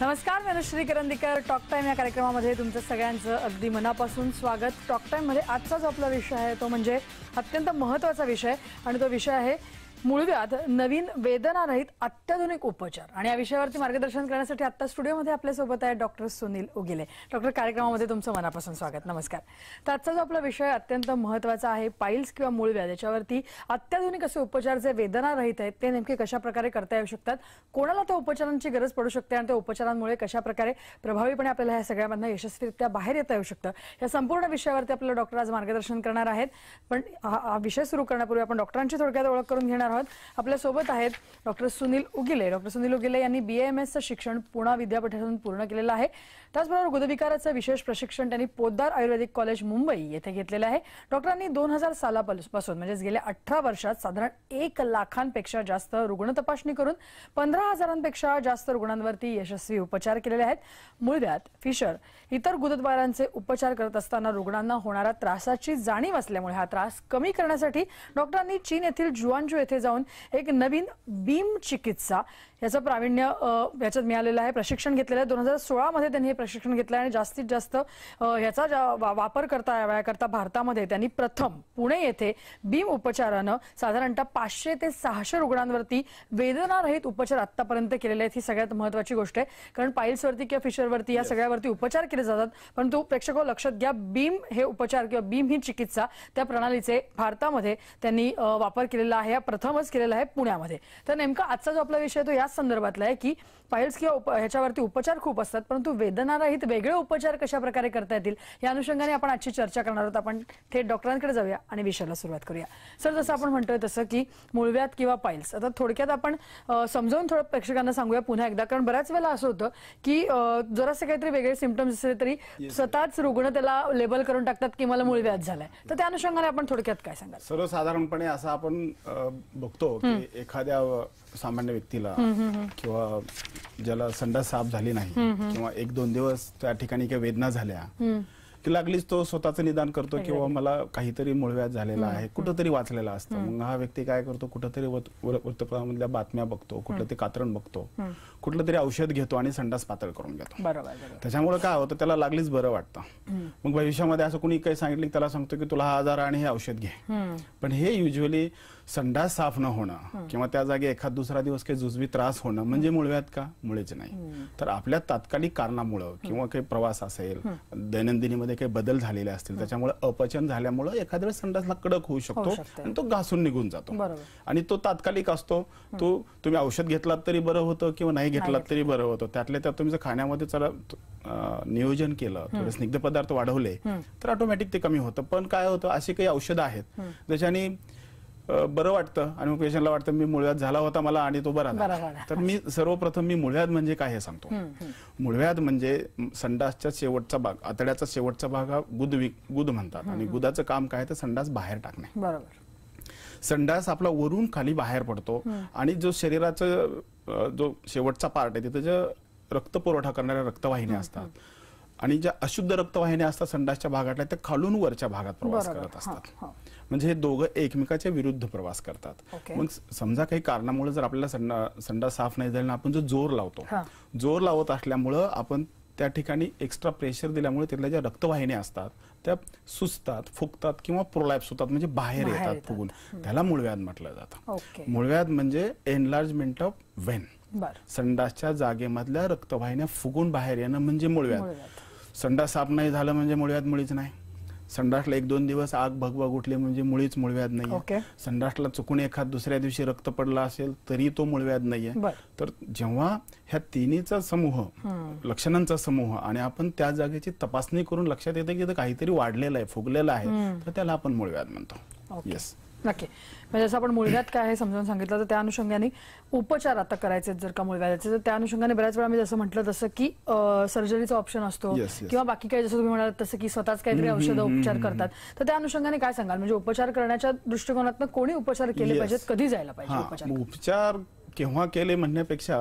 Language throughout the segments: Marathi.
नमस्कार मी अनुश्री करंदीकर टॉक टाइम या कार्यक्रमामध्ये तुमचं सगळ्यांचं अगदी मनापासून स्वागत टॉक टाईममध्ये आजचा जो आपला विषय आहे तो म्हणजे अत्यंत महत्त्वाचा विषय आणि तो विषय आहे मूळव्याध नवीन वेदना रहित अत्याधुनिक उपचार आणि या विषयावरती मार्गदर्शन करण्यासाठी आता स्टुडिओमध्ये आपल्यासोबत आहे डॉक्टर सुनील उगिले डॉक्टर कार्यक्रमामध्ये तुमचं मनापासून स्वागत नमस्कार तर आजचा जो आपला विषय अत्यंत महत्वाचा आहे पाईल्स किंवा मूळव्याध याच्यावरती अत्याधुनिक असे उपचार जे वेदना रहित आहेत ते नेमके कशा प्रकारे करता येऊ शकतात कोणाला त्या उपचारांची गरज पडू शकते आणि त्या उपचारांमुळे कशा प्रकारे प्रभावीपणे आपल्याला ह्या सगळ्यांना यशस्वीरित्या बाहेर येता येऊ शकतं या संपूर्ण विषयावरती आपल्याला डॉक्टर आज मार्गदर्शन करणार आहेत पण हा विषय सुरू करण्यापूर्वी आपण डॉक्टरांची थोडक्यात ओळख करून घेणार घेणार आहोत आपल्यासोबत आहेत डॉक्टर सुनील उगिले डॉक्टर सुनील उगिले यांनी बी एम शिक्षण पुणा विद्यापीठातून पूर्ण केलेलं आहे त्याचबरोबर गुदविकाराचं विशेष प्रशिक्षण त्यांनी पोद्दार आयुर्वेदिक कॉलेज मुंबई येथे घेतलेलं आहे डॉक्टरांनी दोन हजार सालापासून म्हणजे गेल्या अठरा वर्षात साधारण एक लाखांपेक्षा जास्त रुग्ण तपासणी करून पंधरा हजारांपेक्षा जास्त रुग्णांवरती यशस्वी उपचार केलेले आहेत मुळव्यात फिशर इतर गुदद्वारांचे उपचार करत असताना रुग्णांना होणाऱ्या त्रासाची जाणीव असल्यामुळे हा त्रास कमी करण्यासाठी डॉक्टरांनी चीन येथील जुआनजू येथे जाऊन एक नवीन बीम चिकित्सा याचं प्रावीण्य याच्यात मिळालेलं आहे प्रशिक्षण घेतलेलं आहे दोन हजार सोळामध्ये त्यांनी हे प्रशिक्षण घेतलं आहे आणि जास्तीत जास्त ह्याचा वा वापर करता करता भारतामध्ये त्यांनी प्रथम पुणे येथे बीम उपचारानं साधारणतः पाचशे ते सहाशे रुग्णांवरती वेदनारहित उपचार आतापर्यंत केलेले आहेत ही सगळ्यात महत्वाची गोष्ट आहे कारण पाईल्सवरती किंवा फिशरवरती या सगळ्यावरती उपचार केले जातात परंतु प्रेक्षको लक्षात घ्या बीम हे उपचार किंवा बीम ही चिकित्सा त्या प्रणालीचे भारतामध्ये त्यांनी वापर केलेला आहे प्रथमच केलेला आहे पुण्यामध्ये तर नेमका आजचा जो आपला विषय तो या संदर्भातला आहे की पायल्स किंवा ह्याच्यावरती उपचार खूप असतात परंतु वेदनारहित वेगळे उपचार कशा प्रकारे करता येतील या अनुषंगाने आपण आजची चर्चा करणार आहोत आपण थेट डॉक्टरांकडे जाऊया आणि विषयाला सुरुवात करूया सर जसं आपण म्हणतोय तसं की मुळव्यात किंवा पायल्स आता थोडक्यात आपण समजावून थोडं प्रेक्षकांना सांगूया पुन्हा एकदा कारण बऱ्याच वेळेला असं होतं की जरासे काहीतरी वेगळे सिमटम्स असले तरी स्वतःच रुग्ण त्याला लेबल करून टाकतात की मला मुळव्यात झालाय तर त्या अनुषंगाने आपण थोडक्यात काय सांगा सर्वसाधारणपणे असं आपण बघतो की एखाद्या सामान्य व्यक्तीला किंवा ज्याला संडास साफ झाली नाही किंवा एक दोन दिवस त्या ठिकाणी काही वेदना झाल्या की लागलीच तो स्वतःच निदान करतो किंवा मला काहीतरी मुळव्यात झालेला आहे कुठंतरी वाचलेला असतं मग हा व्यक्ती काय करतो कुठंतरी वृत्तपत्रामधल्या बातम्या बघतो कुठलं ते कात्रण बघतो कुठलं तरी औषध घेतो आणि संडास पातळ करून घेतो त्याच्यामुळे काय होतं त्याला लागलीच बरं वाटतं मग भविष्यामध्ये असं कुणी काही सांगितलं त्याला सांगतो की तुला हा आजार आणि हे औषध घे पण हे युजली संडास साफ न होणं किंवा त्या जागी एखाद दुसरा दिवस काही जुजवी त्रास होणं म्हणजे मुळव्यात का मुळेच नाही तर आपल्या तात्कालिक कारणामुळं किंवा काही प्रवास असेल दैनंदिनीमध्ये काही बदल झालेले असतील त्याच्यामुळे अपचन झाल्यामुळे एखाद्या वेळेस संडासला कडक होऊ शकतो आणि तो घासून निघून जातो आणि तो तात्कालिक असतो तो तुम्ही औषध घेतलात तरी बरं होतं किंवा नाही घेतलात तरी बरं होतं त्यातल्या त्यात तुम्ही जर खाण्यामध्ये चला नियोजन केलं थोडे स्निग्ध पदार्थ वाढवले तर ऑटोमॅटिक ते कमी होतं पण काय होतं अशी काही औषधं आहेत ज्याच्यानी बरं वाटतं आणि मग पेशंटला वाटतं मी मुळव्यात झाला होता मला आणि तो बरा तर मी सर्वप्रथम मी मुळव्यात म्हणजे काय हे सांगतो मुळव्यात म्हणजे संडासच्या शेवटचा भाग आतड्याचा शेवटचा भाग हा गुद गुद म्हणतात आणि गुदाचं काम काय तर संडास बाहेर टाकणे संडास आपला वरून खाली बाहेर पडतो आणि जो शरीराचा जो शेवटचा पार्ट आहे तिथं जे रक्त पुरवठा करणाऱ्या रक्तवाहिन्या असतात आणि ज्या अशुद्ध रक्तवाहिन्या असतात संडासच्या भागातल्या त्या खालून वरच्या भागात प्रवास करत असतात म्हणजे हे दोघं एकमेकाच्या विरुद्ध प्रवास करतात मग समजा काही कारणामुळे जर आपल्याला संडा संडा साफ नाही झाला आपण जो जोर लावतो जोर लावत असल्यामुळं आपण त्या ठिकाणी एक्स्ट्रा प्रेशर दिल्यामुळे तिथल्या ज्या रक्तवाहिन्या असतात त्या सुचतात फुकतात किंवा प्रोलॅप्स होतात म्हणजे बाहेर येतात फुगून त्याला मुळव्याध म्हटलं जातं मुळव्याध म्हणजे एनलार्जमेंट ऑफ वेन संडासच्या जागेमधल्या रक्तवाहिन्या फुगून बाहेर येणं म्हणजे मुळव्याध संडास साप नाही झालं म्हणजे मुळव्यात मुळीच नाही संडासला एक दोन दिवस आग भगभग उठली म्हणजे मुळीच मूळव्याध नाहीये संडासला चुकून एखाद दुसऱ्या दिवशी रक्त पडला असेल तरी तो मूळव्याध नाहीये तर जेव्हा ह्या तिन्हीचा समूह लक्षणांचा समूह आणि आपण त्या जागेची तपासणी करून लक्षात येते की काहीतरी वाढलेलं आहे फुगलेलं आहे तर त्याला आपण मूळव्याध म्हणतो येस नक्की म्हणजे जसं आपण मूळव्यात काय आहे समजावून सांगितलं तर त्या अनुषंगाने उपचार आता करायचे जर का मूळव्याचे तर त्या अनुषंगाने बऱ्याच वेळा मी जसं म्हटलं तसं की सर्जरीचा ऑप्शन असतो किंवा बाकी काही जसं तुम्ही म्हणाल तसं की स्वतःच काहीतरी औषधं उपचार करतात तर त्या अनुषंगाने काय सांगाल म्हणजे उपचार करण्याच्या दृष्टिकोनातून कोणी उपचार केले पाहिजेत कधी जायला पाहिजे उपचार केव्हा केले म्हणण्यापेक्षा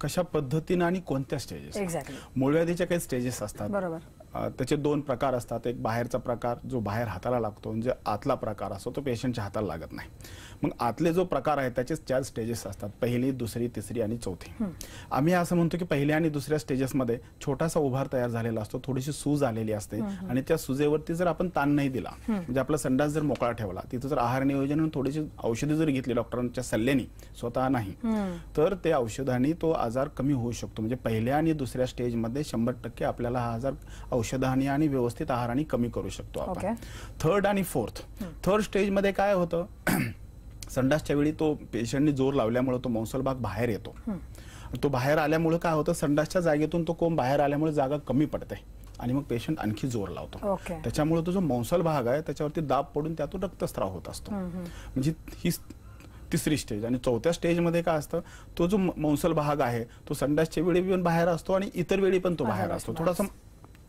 कशा पद्धतीनं आणि कोणत्या स्टेजेस एक्झॅक्टली मुळव्याधीच्या काही स्टेजेस असतात बरोबर त्याचे दोन प्रकार असतात एक बाहेरचा प्रकार जो बाहेर हाताला लागतो म्हणजे आतला प्रकार असतो तो पेशंटच्या हाताला लागत नाही मग आतले जो प्रकार आहे त्याचे चार स्टेजेस असतात पहिली दुसरी तिसरी आणि चौथी आम्ही असं म्हणतो की पहिल्या आणि दुसऱ्या स्टेजेसमध्ये छोटासा उभार तयार झालेला असतो थोडीशी सूज आलेली असते आणि त्या सुजेवरती जर आपण ताण नाही दिला म्हणजे आपला संडास जर मोकळा ठेवला तिथं जर आहार नियोजन थोडीशी औषधे जर घेतली डॉक्टरांच्या सल्ल्याने स्वतः नाही तर ते औषधांनी तो आजार कमी होऊ शकतो म्हणजे पहिल्या आणि दुसऱ्या स्टेजमध्ये शंभर टक्के आपल्याला हा आजार औषधांनी आणि व्यवस्थित आहाराने कमी करू शकतो आपण थर्ड आणि फोर्थ थर्ड स्टेजमध्ये काय होतं संडासच्या वेळी तो पेशंटने जोर लावल्यामुळे तो मौसल भाग बाहेर येतो तो बाहेर आल्यामुळे काय होतं संडासच्या जागेतून तो कोंब बाहेर आल्यामुळे जागा कमी पडते आणि मग पेशंट आणखी जोर लावतो त्याच्यामुळे तो जो मौसल भाग आहे त्याच्यावरती दाब पडून त्यातून रक्तस्राव होत असतो म्हणजे ही तिसरी स्टेज आणि चौथ्या स्टेजमध्ये काय असतं तो जो मौसल भाग आहे तो संडासच्या वेळी पण बाहेर असतो आणि इतर वेळी पण तो बाहेर असतो थोडासा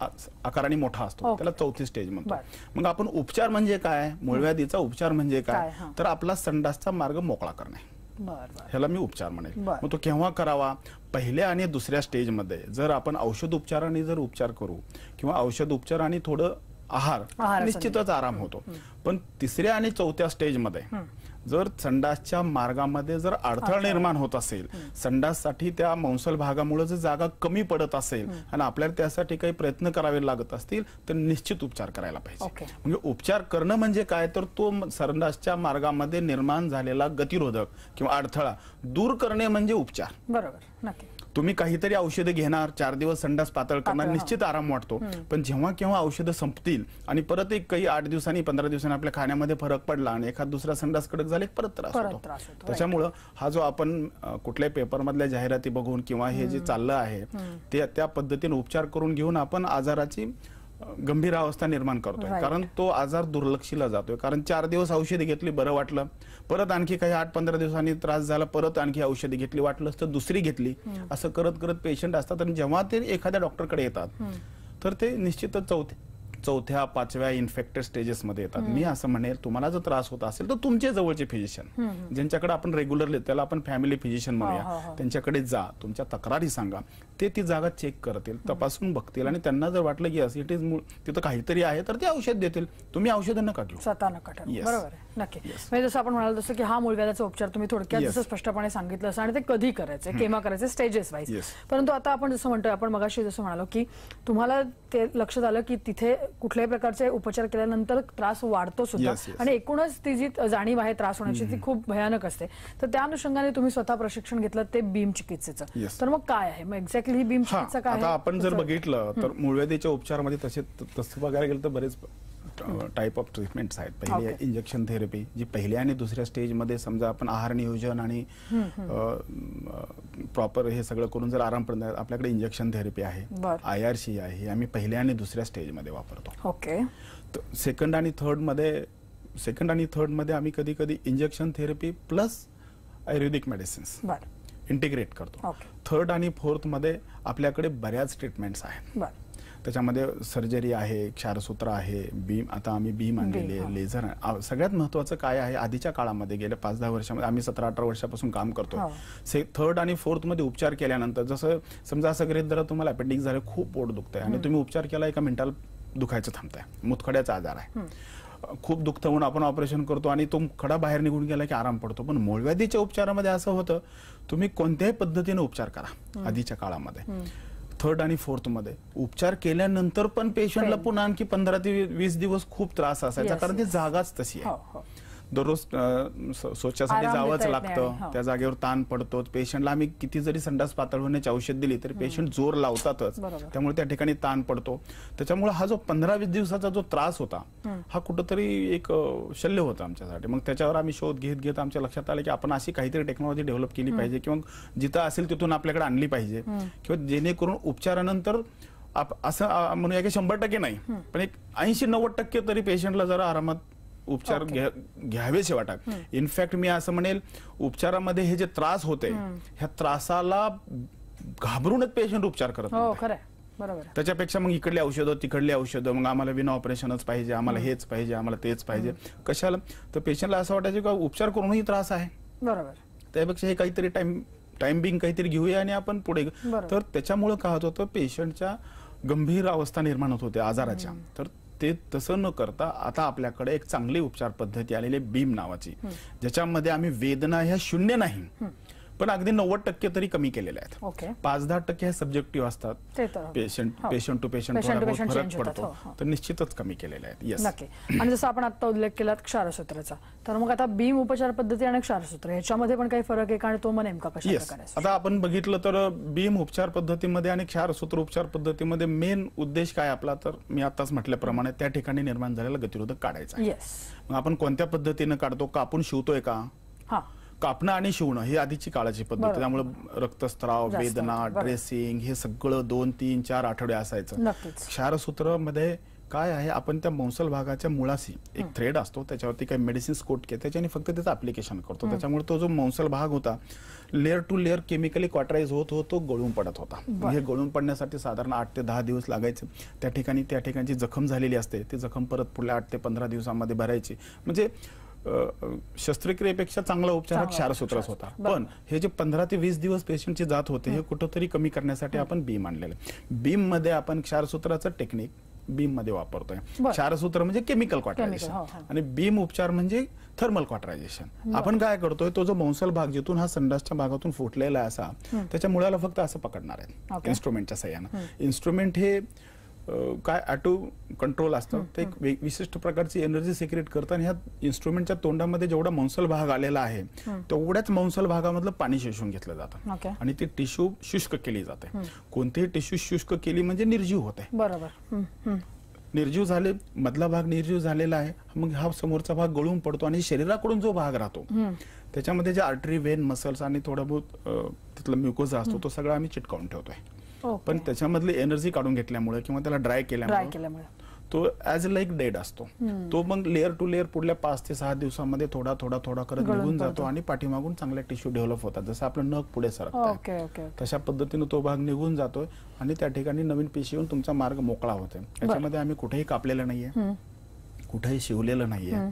आकाराने मोठा असतो त्याला चौथी स्टेज म्हणतो मग आपण उपचार म्हणजे काय मूळव्याधीचा उपचार म्हणजे काय तर आपला संडासचा मार्ग मोकळा करणे ह्याला मी उपचार म्हणेल मग तो केव्हा करावा पहिल्या आणि दुसऱ्या स्टेजमध्ये जर आपण औषध उपचाराने जर उपचार करू किंवा औषध उपचार आणि थोडं आहार निश्चितच आराम होतो पण तिसऱ्या आणि चौथ्या स्टेजमध्ये जर संडासच्या मार्गामध्ये जर अडथळा निर्माण होत असेल संडाससाठी त्या मौसल भागामुळे जर जागा कमी पडत असेल आणि आपल्याला त्यासाठी काही प्रयत्न करावे लागत असतील तर निश्चित उपचार करायला पाहिजे म्हणजे उपचार करणं म्हणजे काय तर तो संडासच्या मार्गामध्ये निर्माण झालेला गतिरोधक किंवा अडथळा दूर करणे म्हणजे उपचार बरोबर नक्की तुम्ही काहीतरी औषधं घेणार चार दिवस संडास पातळ करणार निश्चित आराम वाटतो पण जेव्हा केव्हा औषधं संपतील आणि परत एक काही आठ दिवसांनी पंधरा दिवसांनी आपल्या खाण्यामध्ये फरक पडला आणि एखाद दुसरा संडास कडक झाले परत त्रास होतो त्याच्यामुळं हा जो आपण कुठल्याही पेपरमधल्या जाहिराती बघून किंवा हे जे चाललं आहे ते त्या पद्धतीने उपचार करून घेऊन आपण आजाराची गंभीर अवस्था निर्माण करतोय कारण तो आजार दुर्लक्षीला जातोय कारण चार दिवस औषधी घेतली बरं वाटलं परत आणखी काही आठ पंधरा दिवसांनी त्रास झाला परत आणखी औषधी घेतली वाटलं तर दुसरी घेतली असं करत करत पेशंट असतात आणि जेव्हा ते एखाद्या डॉक्टरकडे येतात तर ते निश्चितच चौथे चौथ्या पाचव्या इन्फेक्टेड स्टेजेसमध्ये येतात मी असं म्हणेल तुम्हाला जर त्रास होत असेल तर तुमचे जवळचे फिजिशियन ज्यांच्याकडे आपण रेग्युलरली त्याला आपण फॅमिली फिजिशियन हो, म्हणूया हो, हो. त्यांच्याकडे जा तुमच्या तक्रारी सांगा ते ती जागा चेक करतील तपासून बघतील आणि त्यांना जर वाटलं की असं इट इज तिथं काहीतरी आहे तर ते औषध देतील तुम्ही औषधं न घेऊ स्वतः बरोबर नक्की म्हणजे जसं आपण म्हणाल जसं की हा मुलगा उपचार तुम्ही थोडक्यात जसं स्पष्टपणे सांगितलं असं आणि ते कधी करायचं केव्हा करायचं स्टेजेस वाईज परंतु आता आपण जसं म्हणतोय आपण मगाशी जसं म्हणालो की तुम्हाला ते लक्षात आलं की तिथे कुठल्याही प्रकारचे उपचार केल्यानंतर त्रास वाढतो सुद्धा आणि एकूणच ती जी जाणीव आहे त्रास होण्याची ती खूप भयानक असते तर त्या अनुषंगाने तुम्ही स्वतः प्रशिक्षण घेतलं ते बीम चिकित्सेचं तर मग काय आहे मग एक्झॅक्टली बीम चिकित्सा काय आपण जर बघितलं तर मूळव्याधीच्या उपचारामध्ये तसे तसं बघायला गेलं तर बरेच टाईप ऑफ ट्रीटमेंट्स आहेत पहिले इंजेक्शन थेरपी जी पहिल्या आणि दुसऱ्या स्टेजमध्ये समजा आपण आहार नियोजन आणि प्रॉपर हे सगळं करून जर आराम पडणार आपल्याकडे इंजेक्शन थेरपी आहे आय आर सी आहे आम्ही पहिल्या आणि दुसऱ्या स्टेजमध्ये वापरतो ओके सेकंड आणि थर्ड मध्ये सेकंड आणि थर्ड मध्ये आम्ही कधी कधी injection therapy plus Ayurvedic medicines integrate करतो थर्ड आणि फोर्थमध्ये आपल्याकडे बऱ्याच ट्रीटमेंट्स आहेत त्याच्यामध्ये सर्जरी आहे क्षारसूत्र आहे बीम आता आम्ही बीम आणलेली लेझर सगळ्यात महत्वाचं काय आहे आधीच्या काळामध्ये गेल्या पाच दहा वर्षामध्ये आम्ही सतरा अठरा वर्षापासून काम करतो हो. से थर्ड आणि फोर्थ मध्ये उपचार केल्यानंतर जसं समजा असं जर जरा तुम्हाला अपेंडिक्स झालं खूप पोट आहे आणि तुम्ही उपचार केला एका मिनिटाला दुखायचं थांबताय मुतखड्याचा आजार आहे खूप दुःख होऊन आपण ऑपरेशन करतो आणि तो खडा बाहेर निघून गेला की आराम पडतो पण मूळव्याधीच्या उपचारामध्ये असं होतं तुम्ही कोणत्याही पद्धतीने उपचार करा आधीच्या काळामध्ये थर्ड आणि फोर्थमध्ये उपचार केल्यानंतर पण पेशंटला पुन्हा आणखी पंधरा ते वीस दिवस खूप त्रास असायचा कारण ती जागाच तशी आहे हो, हो. दररोज स्वच्छासाठी जावंच लागतं हो. त्या जागेवर ताण पडतो पेशंटला आम्ही किती जरी संडास पातळ होण्याची औषध दिली तरी पेशंट जोर लावतातच त्यामुळे त्या ठिकाणी ताण पडतो त्याच्यामुळे हा जो पंधरा वीस दिवसाचा जो त्रास होता हा कुठंतरी एक शल्य होता आमच्यासाठी मग त्याच्यावर आम्ही शोध घेत घेत आमच्या लक्षात आलं की आपण अशी काहीतरी टेक्नॉलॉजी डेव्हलप केली पाहिजे किंवा जिथं असेल तिथून आपल्याकडे आणली पाहिजे किंवा जेणेकरून उपचारानंतर असं म्हणूया की शंभर टक्के नाही पण एक ऐंशी नव्वद टक्के तरी पेशंटला जरा आरामात उपचार घ्या- घ्यावेसे वाटा इनफॅक्ट मी असं म्हणेल उपचारामध्ये हे जे त्रास होते ह्या त्रासाला घाबरूनच पेशंट उपचार करत हो, त्याच्यापेक्षा मग इकडले औषधं तिकडली औषधं मग आम्हाला विना ऑपरेशनच पाहिजे आम्हाला हेच पाहिजे आम्हाला तेच पाहिजे कशाला तर पेशंटला असं वाटायचं की उपचार करूनही त्रास आहे बरोबर त्यापेक्षा हे काहीतरी टाइम टाइमिंग काहीतरी घेऊया आणि आपण पुढे तर त्याच्यामुळे काय होत होतं पेशंटच्या गंभीर अवस्था निर्माण होत होत्या आजाराच्या तर ते तसं न करता आता आपल्याकडे एक चांगली उपचार पद्धती आलेली भीम बीम नावाची ज्याच्यामध्ये आम्ही वेदना ह्या शून्य नाही पण अगदी नव्वद टक्के तरी कमी केलेले आहेत पाच दहा टक्के हे सब्जेक्टिव्ह असतात पेशंट पेशंट टू पेशंट फरक पडतो हो, हो. तर निश्चितच कमी केलेले आहेत आणि जसं आपण आता उल्लेख केला क्षारसूत्राचा तर मग आता बीम उपचार पद्धती आणि क्षारसूत्र याच्यामध्ये पण काही फरक आहे का आणि तो मग नेमका कशा आता आपण बघितलं तर बीम उपचार पद्धतीमध्ये आणि क्षारसूत्र उपचार पद्धतीमध्ये मेन उद्देश काय आपला तर मी आताच म्हटल्याप्रमाणे त्या ठिकाणी निर्माण झालेला गतिरोधक काढायचा मग आपण कोणत्या पद्धतीने काढतो कापून शिवतोय का कापणं आणि शिवणं हे आधीची काळाची पद्धत त्यामुळे रक्तस्त्राव वेदना ड्रेसिंग हे सगळं दोन तीन चार आठवडे असायचं क्षारसूत्र मध्ये काय आहे आपण त्या मौसल भागाच्या मुळाशी एक थ्रेड असतो त्याच्यावरती काही मेडिसिन कोट केले त्याच्याने फक्त त्याचं अप्लिकेशन करतो त्याच्यामुळे तो जो मौसल भाग होता layer to layer chemically cauterize होत होतो तो गळून पडत होता हे गळून पडण्यासाठी साधारण आठ ते दहा दिवस लागायचे त्या ठिकाणी त्या ठिकाणी जखम झालेली असते ती जखम परत पुढल्या आठ ते पंधरा दिवसांमध्ये भरायची म्हणजे शस्त्रक्रियेपेक्षा चांगला उपचार हा क्षारसूत्रच होता पण हे जे पंधरा ते वीस दिवस पेशंटचे जात होते हे कुठंतरी कमी करण्यासाठी आपण बीम आणलेलं बीम मध्ये आपण क्षारसूत्राचं टेक्निक बीम मध्ये वापरतोय क्षारसूत्र म्हणजे केमिकल क्वाटरायझेशन हो, हो. आणि बीम उपचार म्हणजे थर्मल क्वाटरायझेशन आपण काय करतोय तो जो मौसल भाग जिथून हा संडासच्या भागातून फुटलेला असा त्याच्या मुळाला फक्त असं पकडणार आहे इन्स्ट्रुमेंटच्या सह्यानं इन्स्ट्रुमेंट हे काय ऑटो कंट्रोल असतं ते एक विशिष्ट प्रकारची एनर्जी सिक्रेट करतं आणि ह्या इन्स्ट्रुमेंटच्या तोंडामध्ये जेवढा मौंसल भाग आलेला आहे तेवढ्याच मांसल भागामधलं पाणी शोषून घेतलं जातं आणि ती टिश्यू शुष्क केली जाते कोणतीही टिश्यू शुष्क केली म्हणजे निर्जीव होते बरोबर निर्जीव झाले मधला भाग निर्जीव झालेला आहे मग हा समोरचा भाग गळून पडतो आणि शरीराकडून जो भाग राहतो त्याच्यामध्ये जे आर्टरी वेन मसल्स आणि थोडा बहुत तिथला म्युकोजा असतो तो सगळा आम्ही चिटकावून ठेवतोय पण त्याच्यामधली एनर्जी काढून घेतल्यामुळे किंवा त्याला ड्राय केल्यामुळे तो ऍज लाईक डेड असतो तो मग लेअर टू लेअर पुढल्या पाच ते सहा दिवसामध्ये थोडा थोडा थोडा करत निघून जातो आणि पाठीमागून चांगल्या टिश्यू डेव्हलप होतात जसं आपलं नग पुढे सरकत तशा पद्धतीने तो भाग निघून जातोय आणि त्या ठिकाणी नवीन पेशी येऊन तुमचा मार्ग मोकळा होतो त्याच्यामध्ये आम्ही कुठेही कापलेला नाहीये कुठेही शिवलेलं नाहीये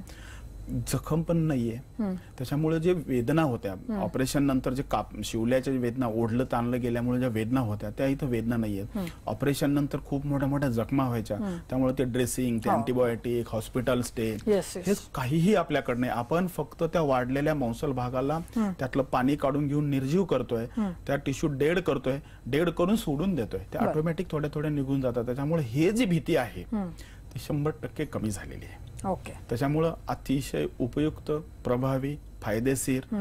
जखम पण नाहीये त्याच्यामुळे जे वेदना होत्या ऑपरेशन नंतर जे काप शिवल्याच्या वेदना ओढलं ताणलं गेल्यामुळे ज्या वेदना होत्या त्या इथं वेदना नाहीयेत ऑपरेशन नंतर खूप मोठ्या मोठ्या जखमा व्हायच्या त्यामुळे ते ड्रेसिंग ते हो. अँटीबायोटिक हॉस्पिटल स्टे हे काहीही आपल्याकडे नाही आपण फक्त त्या वाढलेल्या मांसल भागाला त्यातलं पाणी काढून घेऊन निर्जीव करतोय त्या टिश्यू डेड करतोय डेड करून सोडून देतोय ते ऑटोमॅटिक थोड्या थोड्या निघून जातात त्याच्यामुळे हे जी भीती आहे ती शंभर टक्के कमी झालेली आहे ओके त्याच्यामुळं अतिशय उपयुक्त प्रभावी फायदेशीर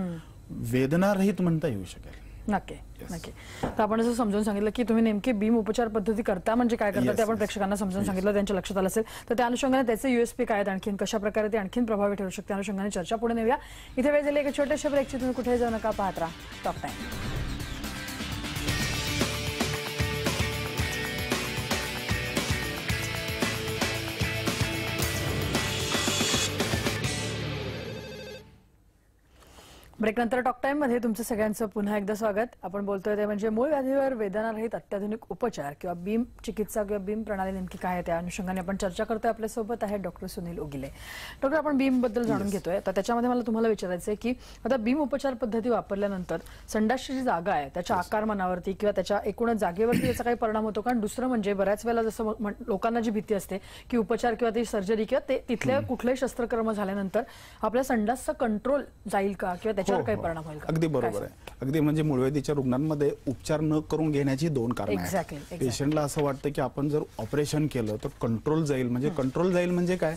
वेदनारहित म्हणता येऊ शकेल नक्की नक्की तर आपण असं समजून सांगितलं की तुम्ही नेमकी बीम उपचार पद्धती करता म्हणजे काय करता ते आपण प्रेक्षकांना समजून सांगितलं त्यांच्या लक्षात आलं असेल तर त्या अनुषंगाने त्याचे युएसपी काय आहेत आणखीन कशा प्रकारे ते आणखीन प्रभावी ठरू शकते अनुषंगाने चर्चा पुढे नेऊया इथे वेळ झाली एक छोट्याशा ब्रेकची तुम्ही कुठे जाऊ नका पाहत राहा टॉप टाईम ब्रेकनंतर टॉक टाइम मध्ये तुमचं सगळ्यांचं पुन्हा एकदा स्वागत आपण बोलतोय ते म्हणजे मूळ व्याधीवर वेदना रहित अत्याधुनिक उपचार किंवा बीम चिकित्सा किंवा बीम प्रणाली नेमकी काय त्या अनुषंगाने आपण चर्चा करतोय आपल्यासोबत आहे डॉक्टर सुनील उगिले डॉक्टर आपण बीम बद्दल जाणून घेतोय तर त्याच्यामध्ये मला तुम्हाला विचारायचं आहे की आता बीम उपचार पद्धती वापरल्यानंतर संडासची जी जागा आहे त्याच्या मनावरती किंवा त्याच्या एकूणच जागेवरती याचा काही परिणाम होतो कारण दुसरं म्हणजे बऱ्याच वेळेला जसं लोकांना जी भीती असते की उपचार किंवा ती सर्जरी किंवा ते तिथल्या कुठल्याही शस्त्रकर्म झाल्यानंतर आपल्या संडासचा कंट्रोल जाईल का किंवा त्याच्या हो, हो. परिणाम होईल अगदी बरोबर आहे अगदी म्हणजे मुळव्याधीच्या रुग्णांमध्ये उपचार न करून घेण्याची दोन कारण आहेत पेशंटला असं वाटतं की आपण जर ऑपरेशन केलं तर कंट्रोल जाईल म्हणजे कंट्रोल जाईल म्हणजे काय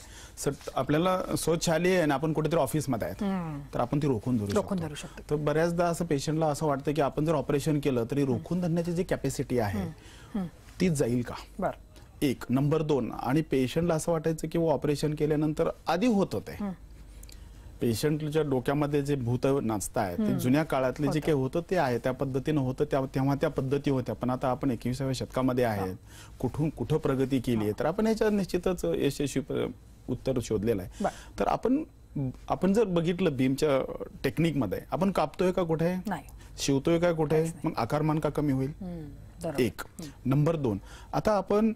आपल्याला स्वच्छ आली आहे आणि आपण कुठेतरी ऑफिसमध्ये आहेत तर आपण ती रोखून धरू शकतो तर बऱ्याचदा असं पेशंटला असं वाटतं की आपण जर ऑपरेशन केलं तरी रोखून धरण्याची जी कॅपॅसिटी आहे ती जाईल का एक नंबर दोन आणि पेशंटला असं वाटायचं की ऑपरेशन केल्यानंतर आधी होत होते पेशंटच्या डोक्यामध्ये जे भूत नाचताय ते जुन्या काळातले जे काही होतं ते आहे त्या पद्धतीनं होतं त्या तेव्हा त्या पद्धती होत्या पण आता आपण एकविसाव्या शतकामध्ये आहेत कुठून कुठं प्रगती केली आहे तर आपण याच्यात निश्चितच यशस्वी उत्तर शोधलेलं आहे तर आपण आपण जर बघितलं बीमच्या टेक्निकमध्ये आपण कापतोय का कुठे शिवतोय का कुठे मग आकारमान का कमी होईल एक नंबर दोन आता आपण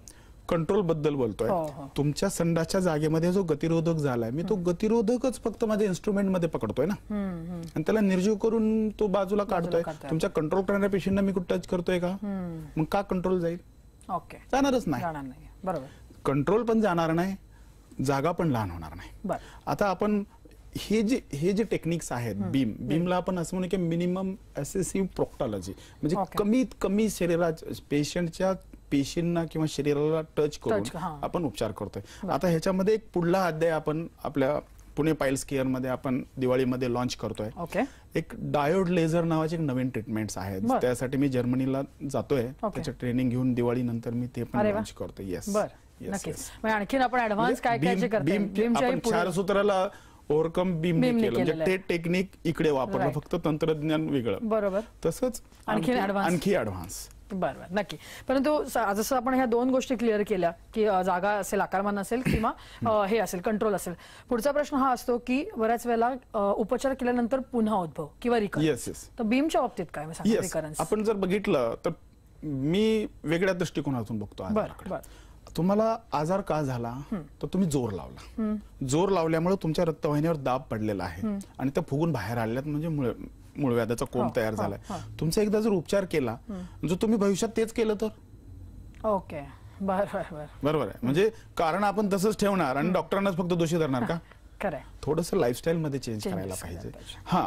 कंट्रोल बद्दल बोलतोय हो, हो. तुमच्या संडाच्या जागेमध्ये जो गतिरोधक झालाय मी तो गतिरोधकच फक्त माझ्या इन्स्ट्रुमेंट मध्ये पकडतोय ना आणि त्याला निर्जीव करून तो बाजूला काढतोय तुमच्या कंट्रोल करणाऱ्या पेशंटना मी कुठं टच करतोय का मग का कंट्रोल जाईल ओके जाणारच नाही बरोबर कंट्रोल पण जाणार नाही जागा पण लहान होणार नाही आता आपण हे जे हे जे टेक्निक्स आहेत बीम बीमला आपण असं म्हणू की मिनिमम असेसिव्ह प्रोक्टॉलॉजी म्हणजे कमीत कमी शरीराच्या पेशंटच्या पेशींना किंवा शरीराला टच करून आपण उपचार करतोय आता ह्याच्यामध्ये एक पुढला अध्याय आपण आपल्या पुणे पाईल्स मध्ये आपण दिवाळीमध्ये लॉन्च करतोय ओके एक डायोड लेझर नावाची एक नवीन ट्रीटमेंट आहेत त्यासाठी मी जर्मनीला जातोय त्याचं ट्रेनिंग घेऊन दिवाळी नंतर मी ते पण लॉन्च करतो येस बर नक्कीच म्हणजे आपण ऍडव्हान्स काय ओव्हरकम बीम म्हणजे ते टेक्निक इकडे वापरलं फक्त तंत्रज्ञान वेगळं बरोबर तसंच आणखी आणखी ऍडव्हान्स बर बर नक्की परंतु जसं आपण ह्या दोन गोष्टी क्लिअर केल्या की जागा असेल आकारमान असेल किंवा हे असेल कंट्रोल असेल पुढचा प्रश्न हा असतो की बऱ्याच वेळेला उपचार केल्यानंतर पुन्हा उद्भव किंवा Yes, तर बाबतीत काय म्हणजे आपण जर बघितलं तर मी वेगळ्या दृष्टिकोनातून बघतो तुम्हाला आजार का झाला तर तुम्ही जोर लावला जोर लावल्यामुळे तुमच्या रक्तवाहिनीवर दाब पडलेला आहे आणि त्या फुगून बाहेर आल्यात म्हणजे मूळव्याधाचा कोंब हो, तयार हो, झालाय हो. तुमचा एकदा जर उपचार केला जर तुम्ही भविष्यात तेच केलं तर ओके बरोबर बरोबर आहे म्हणजे कारण आपण तसंच ठेवणार आणि डॉक्टरांनाच फक्त दोषी धरणार का थोडस लाईफस्टाईल मध्ये चेंज करायला पाहिजे हा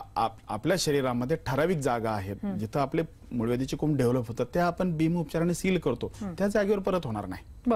आपल्या शरीरामध्ये ठराविक जागा आहेत जिथं आपले मुळव्याधीचे कोंब डेव्हलप होतात त्या आपण बीम उपचाराने सील करतो त्या जागेवर परत होणार नाही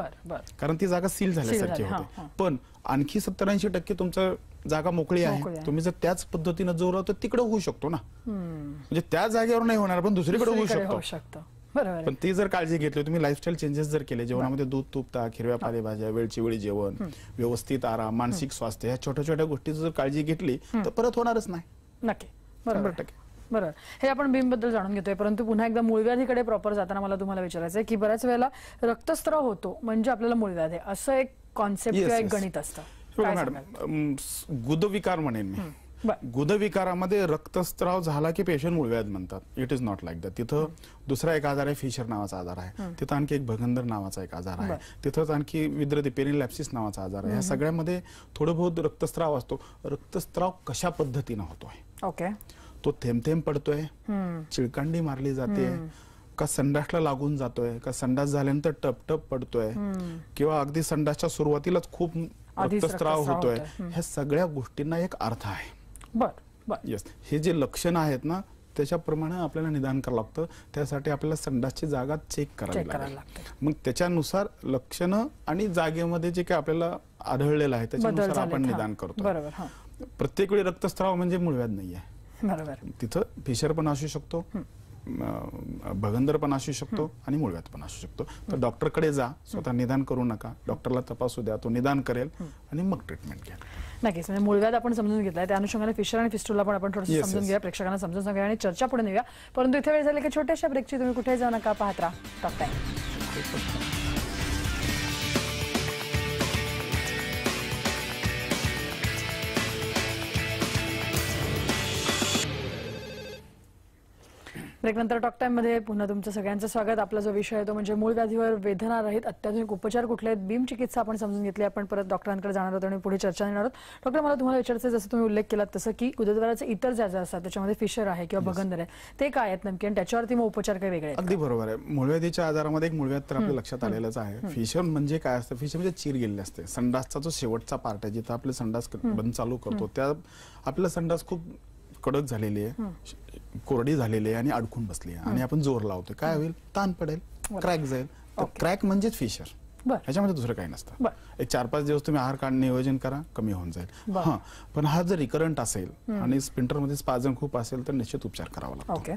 कारण ती जागा सील झाल्यासारखी होते पण आणखी सत्तर ऐंशी टक्के तुमचं जागा मोकळी आहे तुम्ही जर त्याच पद्धतीनं जोर तर तिकडे होऊ शकतो ना म्हणजे त्या जागेवर नाही होणार पण दुसरीकडे होऊ शकतो पण ती जर काळजी घेतली तुम्ही लाईफस्टाईल चेंजेस जर केले जेवणामध्ये दूध तुपता हिरव्या पालेभाज्या वेळची वेळी जेवण व्यवस्थित आराम मानसिक स्वास्थ्य ह्या छोट्या छोट्या गोष्टीची जर काळजी घेतली तर परत होणारच नाही नक्की बरोबर टक्के बरं हे आपण भीमबद्दल जाणून घेतोय परंतु पुन्हा एकदा मूळव्याधीकडे प्रॉपर जाताना मला तुम्हाला विचारायचं आहे की बऱ्याच वेळेला रक्तस्त्राव होतो म्हणजे आपल्याला मूळव्याध आहे असं एक कॉन्सेप्ट किंवा एक गणित असतं मॅडम गुदविकार म्हणेन मी गुदविकारामध्ये रक्तस्त्राव झाला की पेशंट मुळव्याद म्हणतात it is not like that तिथं दुसरा एक आजार आहे फिशर नावाचा आजार आहे तिथं आणखी एक भगंदर नावाचा एक आजार आहे तिथंच आणखी विद्रदिपेरिन लॅप्सिस नावाचा आजार आहे या सगळ्यामध्ये थोडं बहुत रक्तस्त्राव असतो रक्तस्त्राव कशा पद्धतीनं होतोय ओके तो थेंब थेंब पडतोय चिळकांडी मारली जाते का संडासला लागून जातोय का संडास झाल्यानंतर टप पडतोय किंवा अगदी संडासच्या सुरुवातीलाच खूप रक्तस्राव होतोय ह्या सगळ्या गोष्टींना एक अर्थ आहे बर येस हे जे लक्षणं आहेत ना त्याच्याप्रमाणे आपल्याला निदान करावं लागतं त्यासाठी आपल्याला संडासची जागा चेक करावी लागते मग त्याच्यानुसार लक्षणं आणि जागेमध्ये जे काही आपल्याला आढळलेलं आहे त्याच्यानुसार आपण निदान करतो प्रत्येक वेळी रक्तस्राव म्हणजे मूळव्याध नाही आहे बरोबर तिथं फिशर पण असू शकतो भगंदर पण असू शकतो आणि मुळव्यात पण असू शकतो तर डॉक्टरकडे जा स्वतः निदान करू नका डॉक्टरला तपासू द्या तो निदान करेल आणि मग ट्रीटमेंट घ्या नक्कीच म्हणजे मुळव्यात आपण समजून घेतला त्या अनुषंगाने फिशर आणि फिस्टूला पण आपण थोडंसं समजून घ्या प्रेक्षकांना समजून सांगूया आणि चर्चा पुढे नेऊया परंतु इथे वेळ झाली की छोट्याशा ब्रेकची तुम्ही कुठे जाऊ नका पाहत राहा ब्रेकनंतर टॉक मध्ये पुन्हा तुमचं सगळ्यांचं स्वागत आपला जो विषय आहे तो म्हणजे मूळ व्याधीवर वेदना रहित अत्याधुनिक उपचार कुठले आहेत बीम चिकित्सा आपण समजून घेतली आपण परत डॉक्टरांकडे जाणार आहोत आणि पुढे चर्चा येणार आहोत डॉक्टर मला तुम्हाला विचारायचं जसं तुम्ही उल्लेख केला तसं की गुदद्वाराचे इतर ज्या ज्या असतात त्याच्यामध्ये फिशर आहे किंवा भगंदर आहे ते काय आहेत नेमके आणि त्याच्यावरती मग उपचार काही वेगळे अगदी बरोबर आहे मूळव्याधीच्या आजारामध्ये एक मूळव्याध तर आपल्या लक्षात आलेलंच आहे फिशर म्हणजे काय असतं फिशर म्हणजे चीर गेलेले असते संडासचा जो शेवटचा पार्ट आहे जिथं आपले संडास बंद चालू करतो त्या आपला संडास खूप कडक झालेली आहे कोरडी झालेली आहे आणि अडकून बसली आहे आणि आपण जोर लावतो काय होईल ताण पडेल क्रॅक जाईल क्रॅक म्हणजेच फिशर ह्याच्यामध्ये दुसरं काही नसतं एक चार पाच दिवस तुम्ही आहार काढणे नियोजन करा कमी होऊन जाईल हा पण हा जर रिकरंट असेल आणि स्पिंटरमध्ये स्पाजन खूप असेल तर निश्चित उपचार करावा लागतो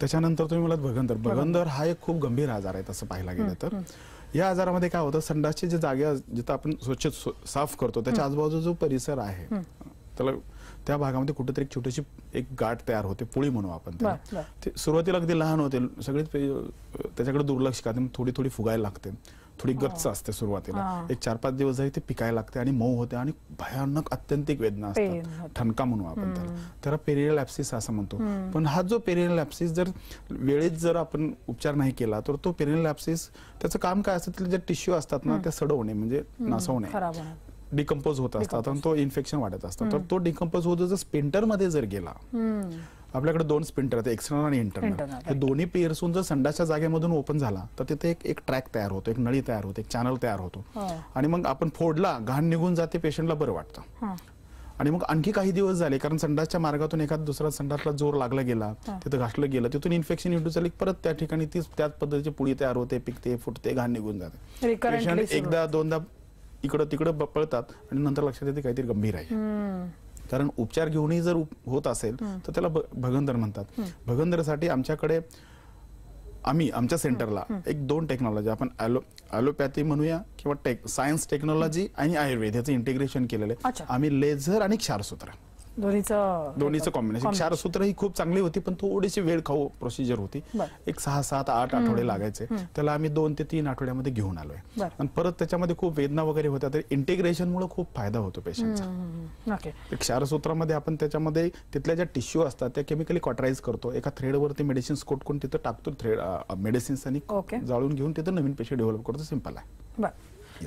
त्याच्यानंतर तुम्ही म्हणत भगंदर भगंदर हा एक खूप गंभीर आजार आहे तसं पाहायला गेलं तर या आजारामध्ये काय होतं संडासचे जे जागे जिथं आपण स्वच्छ साफ करतो त्याच्या आजूबाजू जो परिसर आहे त्याला त्या भागामध्ये कुठेतरी एक छोटीशी एक गाठ तयार होते पोळी म्हणू आपण ते सुरुवातीला अगदी लहान होते सगळेच त्याच्याकडे दुर्लक्ष करते थोडी थोडी फुगायला लागते थोडी गच्च असते सुरुवातीला एक चार पाच दिवस जाई ते पिकायला लागते आणि मऊ होते आणि भयानक अत्यंतिक वेदना असतात ठणका म्हणू आपण त्याला त्याला पेरियल ऍप्सिस असं म्हणतो पण हा जो पेरियल ऍप्सिस जर वेळेत जर आपण उपचार नाही केला तर तो पेरियल ऍप्सिस त्याचं काम काय असतं जे टिश्यू असतात ना त्या सडवणे म्हणजे नासवणे डिकम्पोज होत असतात आणि तो इन्फेक्शन वाढत असतात तर तो डिकम्पोज होतो जर मध्ये जर गेला आपल्याकडे दोन स्पिंटर आहेत एक्सटर्नल आणि इंटरनल हे दोन्ही पेअर्सून जर संडाच्या जागेमधून ओपन झाला तर तिथे एक एक ट्रॅक तयार होतो एक नळी तयार होते एक चॅनल तयार होतो हो. आणि मग आपण फोडला घाण निघून जाते पेशंटला बरं वाटतं आणि मग आणखी काही दिवस झाले कारण संडासच्या मार्गातून एखादा दुसरा संडासला जोर लागला गेला तिथं घासलं गेलं तिथून इन्फेक्शन इंटू झाली परत त्या ठिकाणी तीच त्याच पद्धतीची पुळी तयार होते पिकते फुटते घाण निघून जाते एकदा दोनदा इकडं तिकडं पळतात आणि नंतर लक्षात येते काहीतरी गंभीर आहे कारण उपचार घेऊनही जर होत असेल तर त्याला भगंदर म्हणतात भगंदरसाठी आमच्याकडे आम्ही आमच्या सेंटरला एक दोन टेक्नॉलॉजी आपण ॲलोपॅथी म्हणूया किंवा टेक सायन्स टेक्नॉलॉजी आणि आयुर्वेद याचं इंटिग्रेशन केलेलं आहे आम्ही लेझर आणि क्षारसूत्र दोन्हीचं कॉम्बिनेशन चार सूत्र ही खूप चांगली होती पण थोडीशी वेळ खाऊ प्रोसिजर होती एक सहा सात आठ आठवडे लागायचे त्याला आम्ही दोन ते तीन आठवड्यामध्ये घेऊन आलोय आणि परत त्याच्यामध्ये खूप वेदना वगैरे होत्या तर मुळे खूप फायदा होतो पेशंटचा क्षारसूत्रामध्ये आपण त्याच्यामध्ये तिथल्या ज्या टिश्यू असतात त्या केमिकली कॉटराईज करतो एका थ्रेडवरती मेडिसिन कोट कोण तिथं टाकतो थ्रेड मेडिसिन्स आणि जाळून घेऊन तिथं नवीन पेशंट डेव्हलप करतो सिंपल आहे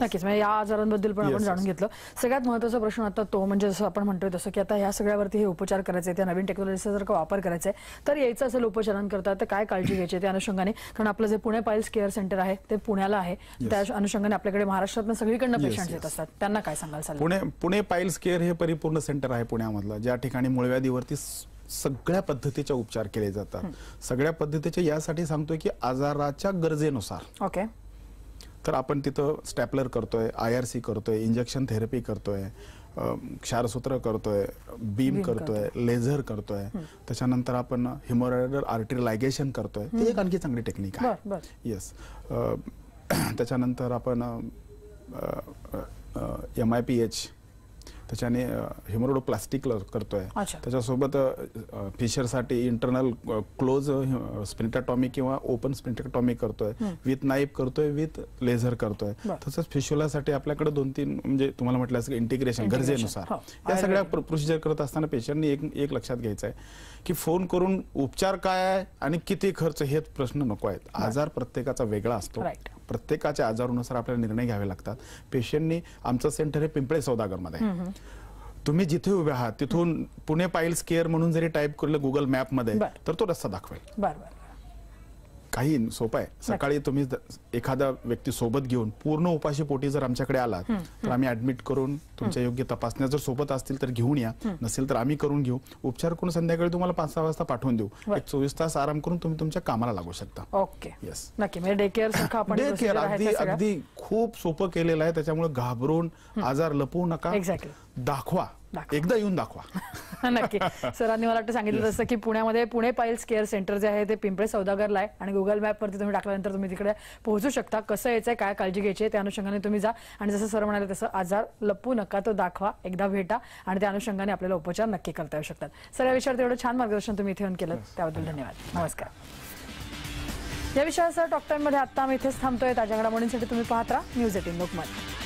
नक्कीच म्हणजे या आजारांबद्दल पण आपण जाणून घेतलं सगळ्यात महत्वाचा प्रश्न आता तो म्हणजे जसं आपण म्हणतोय तसं की आता या सगळ्यावरती हे उपचार करायचे त्या नवीन टेक्नॉलॉजीचा जर का वापर करायचा आहे तर यायचं असेल उपचारांकरता तर काय काळजी घ्यायची त्या अनुषंगाने कारण आपलं जे पुणे पाईल्स केअर सेंटर आहे ते पुण्याला आहे त्या अनुषंगाने आपल्याकडे महाराष्ट्रातून सगळीकडनं पेशंट येत असतात त्यांना काय सांगाल sir Pune Pune piles care हे परिपूर्ण सेंटर आहे पुण्यामधलं ज्या ठिकाणी मूळव्याधीवरती सगळ्या पद्धतीच्या उपचार केले जातात सगळ्या पद्धतीच्या यासाठी सांगतोय की आजाराच्या गरजेनुसार ओके तर आपण तिथं स्टॅपलर करतो आहे आय आर सी करतो आहे इंजेक्शन थेरपी करतो आहे क्षारसूत्र करतो आहे बीम करतो आहे लेझर करतो आहे त्याच्यानंतर आपण हिमोरायडल आर्टरी लायगेशन करतो आहे ती एक आणखी चांगली टेक्निक आहे येस त्याच्यानंतर आपण एम आय पी एच त्याच्याने हिमरोडो प्लास्टिक करतोय त्याच्यासोबत त्याच्यासोबत फिशरसाठी इंटरनल क्लोज स्प्रिंटाटॉमी किंवा ओपन स्प्रिंटॅटॉमिक करतोय विथ नाईप करतोय विथ लेझर करतोय तसंच फिशुलासाठी आपल्याकडे दोन तीन म्हणजे तुम्हाला म्हटलं असं इंटिग्रेशन गरजेनुसार हो. या सगळ्या प्रोसिजर करत असताना पेशंटनी एक एक लक्षात घ्यायचं आहे की फोन करून उपचार काय आहे आणि किती खर्च हे प्रश्न नको आहेत आजार प्रत्येकाचा वेगळा असतो प्रत्येकाच्या आजारानुसार आपल्याला निर्णय घ्यावे लागतात पेशंटनी आमचं सेंटर हे पिंपळे सौदागरमध्ये तुम्ही जिथे उभे आहात तिथून पुणे पाईल्स केअर म्हणून जरी टाईप केलं गुगल मॅपमध्ये तर तो रस्ता दाखवेल काही सोपं आहे सकाळी तुम्ही एखादा व्यक्ती सोबत घेऊन पूर्ण उपाशी पोटी जर आमच्याकडे आलात तर आम्ही ऍडमिट करून तुमच्या योग्य तपासण्या जर सोबत असतील तर घेऊन या नसेल तर आम्ही करून घेऊ उपचार करून संध्याकाळी तुम्हाला पाच सहा वाजता पाठवून देऊ एक चोवीस तास आराम करून तुम्ही तुमच्या कामाला लागू शकता ओके येस नक्की डे म्हणजे केअर अगदी अगदी खूप सोपं केलेलं आहे त्याच्यामुळे घाबरून आजार लपवू नका दाखवा एकदा येऊन दाखवा नक्की सरांनी मला वाटतं सांगितलं जसं की पुण्यामध्ये पुणे पाईल्स केअर सेंटर जे आहे ते पिंपळे सौदागरला आहे आणि गुगल मॅपवरती तुम्ही टाकल्यानंतर तुम्ही तिकडे पोहोचू शकता कसं यायचंय काय काळजी घ्यायची त्या अनुषंगाने तुम्ही जा आणि जसं सर म्हणाले तसं आजार लपू नका तो दाखवा एकदा भेटा आणि त्या अनुषंगाने आपल्याला उपचार नक्की करता येऊ शकतात सर या विषयावर एवढं छान मार्गदर्शन तुम्ही इथे येऊन केलं त्याबद्दल धन्यवाद नमस्कार या विषयासह मध्ये आता आम्ही इथेच थांबतोय ताज्या घडामोडींसाठी तुम्ही पाहत राहा न्यूज एटीन लोकमत